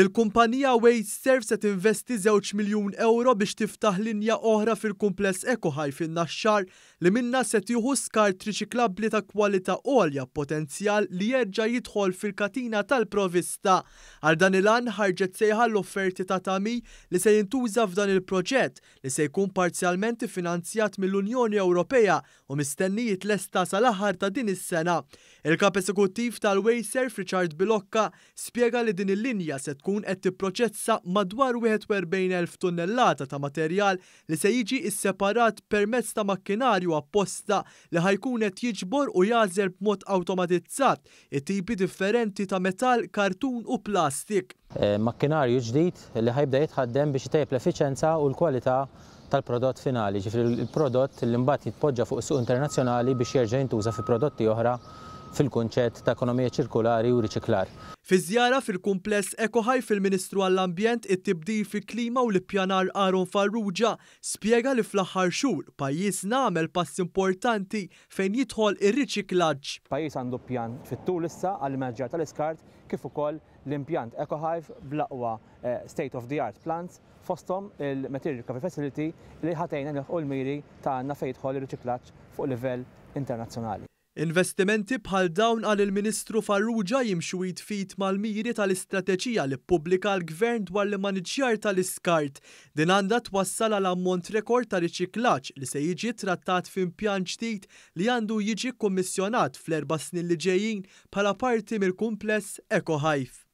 Il-kumpanija Wayserv se tinvesti 2 miljun euro biex tiftaħ linja oħra fil-kumpless ekohaj fin naxxar li minna se tieħu skar triċiklabli ta' kwalità għolja potenzjal li jerġa' jidħol fil-katina tal-provista. Għal dan il-an ħarġet sejħa l-offerti ta' tami li se jintuża f'dan il-proġett li se jkun parzjalment finanzjat mill-Unjoni Ewropea u mistennijiet lesta sal-aħħar ta' din is-sena. Il-kap esekuttiv tal-Wayserv Richard Bilokka spjega li din il-linja se tkun tkun qed tipproċessa madwar 41,000 tunnellata ta' materjal li se jiġi isseparat permezz ta' makkinarju apposta li ħajkun qed jiġbor u jażel b'mod awtomatizzat it-tipi differenti ta' metal, kartun u plastik. Eh, makkinarju ġdid li ħajbda jitħaddem biex jtejb l-efficienza u l-kwalità tal-prodott finali, ġifri l-prodott li mbagħad jitpoġġa fuq is-suq internazzjonali biex jerġa' jintuża fi prodotti oħra fil-kunċett ta' ekonomija ċirkulari u riċiklar. Fiż-żjara fil-kumpless Ekoħaj fil-Ministru għall-Ambjent it tibdi fil-klima u l-ippjanar Aaron Farrugia spiega li fl-aħħar xhur pajis namel pass importanti fejn jidħol ir-riċiklaġġ. Pajjiż għandu pjan fit-tul issa għall-maġġar tal-iskart kif ukoll l-impjant EcoHive bl-aqwa eh, state of the art plants fostom il-Material Recovery Facility li ħatejna nilħu l-miri ta' għanna fejtħol ir riċiklaċ fuq livell internazzjonali. Investimenti bħal dawn għal il-Ministru Farrugia jimxu jitfit mal-miri tal-istrateġija li publika l-Gvern dwar li maniġjar tal-iskart. Din għandha twassal għal ammont rekord ta' riċiklaġġ li se jiġi trattat f'impjan ġdid li għandu jiġi kommissjonat fl-erba' snin li ġejjin bħala parti mill-kumpless EcoHive.